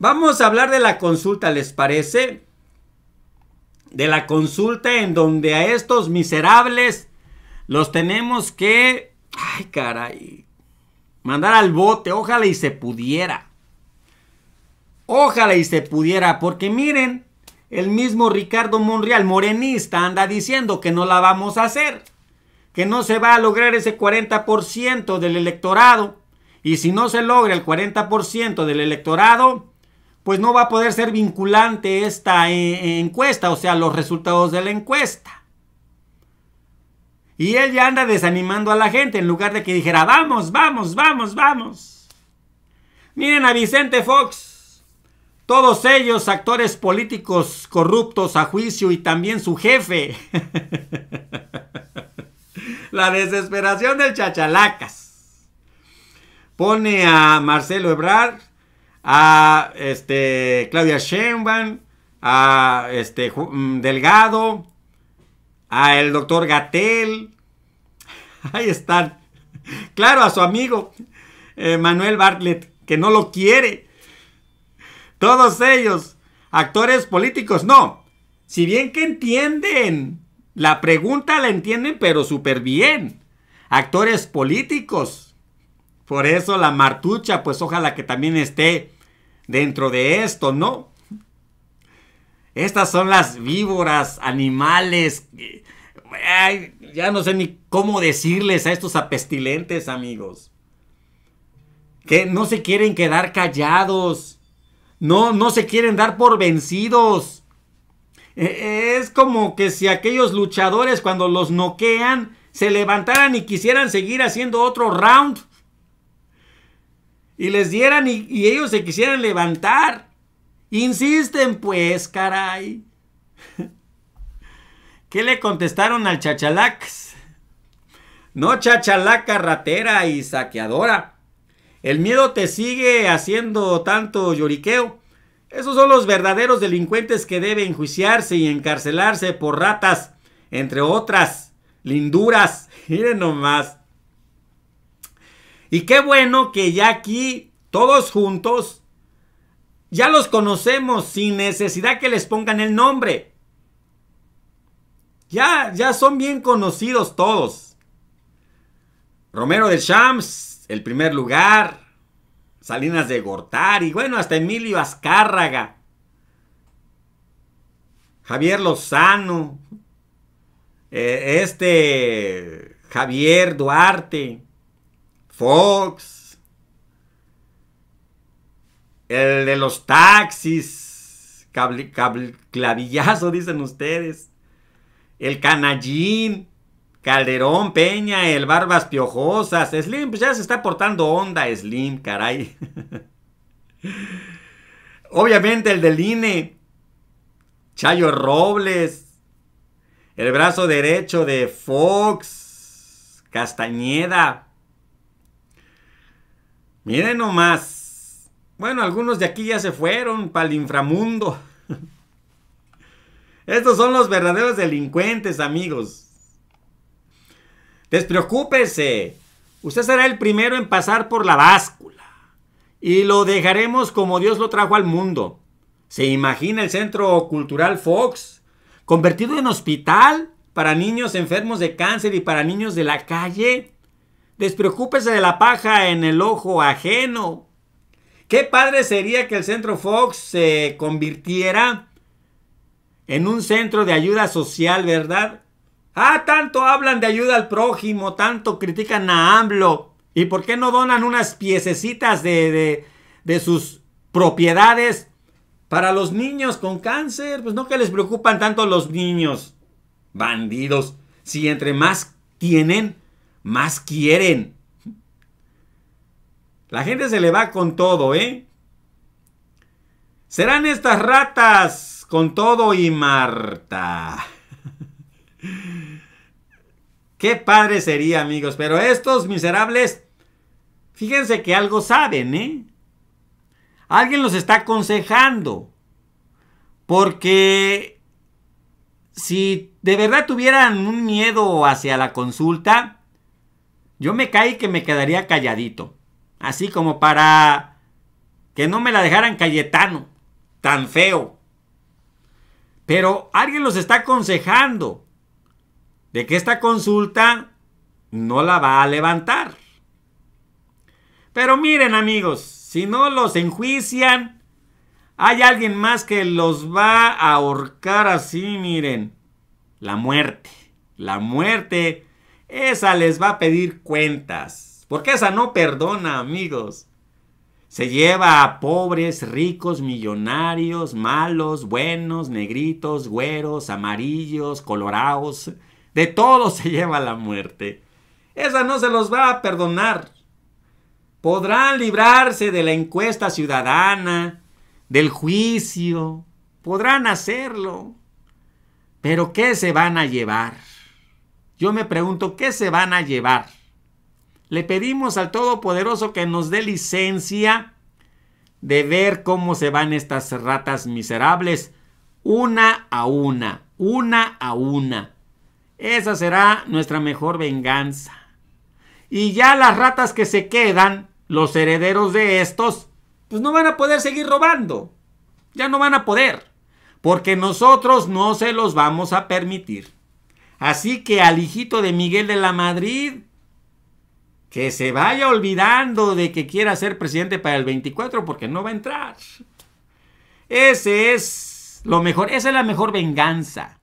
Vamos a hablar de la consulta, ¿les parece? De la consulta en donde a estos miserables los tenemos que... Ay, caray. Mandar al bote, ojalá y se pudiera. Ojalá y se pudiera, porque miren, el mismo Ricardo Monreal, morenista, anda diciendo que no la vamos a hacer, que no se va a lograr ese 40% del electorado. Y si no se logra el 40% del electorado, pues no va a poder ser vinculante esta eh, encuesta, o sea, los resultados de la encuesta. Y él ya anda desanimando a la gente en lugar de que dijera, vamos, vamos, vamos, vamos. Miren a Vicente Fox. Todos ellos actores políticos corruptos a juicio y también su jefe. la desesperación del chachalacas. Pone a Marcelo Ebrard, a este, Claudia Sheinbaum, a este, mm, Delgado, a el doctor Gatel. Ahí están. Claro, a su amigo eh, Manuel Bartlett, que no lo quiere. Todos ellos, actores políticos, no. Si bien que entienden, la pregunta la entienden, pero súper bien. Actores políticos. Por eso la martucha, pues ojalá que también esté dentro de esto, ¿no? Estas son las víboras, animales. ya no sé ni cómo decirles a estos apestilentes, amigos. Que no se quieren quedar callados. No, no se quieren dar por vencidos. E, es como que si aquellos luchadores cuando los noquean se levantaran y quisieran seguir haciendo otro round y les dieran y, ellos se quisieran levantar. Insisten pues, caray. ¿Qué le contestaron al chachalax? No chachalaca ratera y saqueadora. El miedo te sigue haciendo tanto lloriqueo. Esos son los verdaderos delincuentes que deben juiciarse y encarcelarse por ratas, entre otras linduras. Miren nomás. Y qué bueno que ya aquí, todos juntos, ya los conocemos sin necesidad que les pongan el nombre. Ya, ya son bien conocidos todos. Romero de Shams, el primer lugar. Salinas de Gortari, bueno, hasta Emilio Azcárraga. Javier Lozano. Eh, este Javier Duarte. Fox, el de los taxis, clavillazo dicen ustedes, el canallín, Calderón, Peña, el Barbas Piojosas, Slim, pues ya se está portando onda Slim, caray. Obviamente el del INE, Chayo Robles, el brazo derecho de Fox, Castañeda, Miren nomás. Bueno, algunos de aquí ya se fueron para el inframundo. Estos son los verdaderos delincuentes, amigos. Despreocúpese. Usted será el primero en pasar por la báscula. Y lo dejaremos como Dios lo trajo al mundo. ¿Se imagina el Centro Cultural Fox convertido en hospital para niños enfermos de cáncer y para niños de la calle? Despreocúpese de la paja en el ojo ajeno. Qué padre sería que el Centro Fox se convirtiera en un centro de ayuda social, ¿verdad? Ah, tanto hablan de ayuda al prójimo, tanto critican a AMLO. ¿Y por qué no donan unas piececitas de, de, de sus propiedades para los niños con cáncer? Pues no que les preocupan tanto los niños. Bandidos. Si entre más tienen, más quieren. La gente se le va con todo, ¿eh? Serán estas ratas con todo y Marta. Qué padre sería, amigos. Pero estos miserables, fíjense que algo saben, ¿eh? Alguien los está aconsejando. Porque si de verdad tuvieran un miedo hacia la consulta, yo me caí que me quedaría calladito. Así como para que no me la dejaran Cayetano. Tan feo. Pero alguien los está aconsejando de que esta consulta no la va a levantar. Pero miren amigos, si no los enjuician, hay alguien más que los va a ahorcar así, miren. La muerte. La muerte esa les va a pedir cuentas, porque esa no perdona, amigos. Se lleva a pobres, ricos, millonarios, malos, buenos, negritos, güeros, amarillos, colorados. De todo se lleva la muerte. Esa no se los va a perdonar. Podrán librarse de la encuesta ciudadana, del juicio, podrán hacerlo. Pero ¿qué se van a llevar? Yo me pregunto, ¿qué se van a llevar? Le pedimos al Todopoderoso que nos dé licencia de ver cómo se van estas ratas miserables una a una, una a una. Esa será nuestra mejor venganza. Y ya las ratas que se quedan, los herederos de estos, pues no van a poder seguir robando. Ya no van a poder. Porque nosotros no se los vamos a permitir. Así que al hijito de Miguel de la Madrid, que se vaya olvidando de que quiera ser presidente para el 24 porque no va a entrar. Ese es lo mejor, esa es la mejor venganza.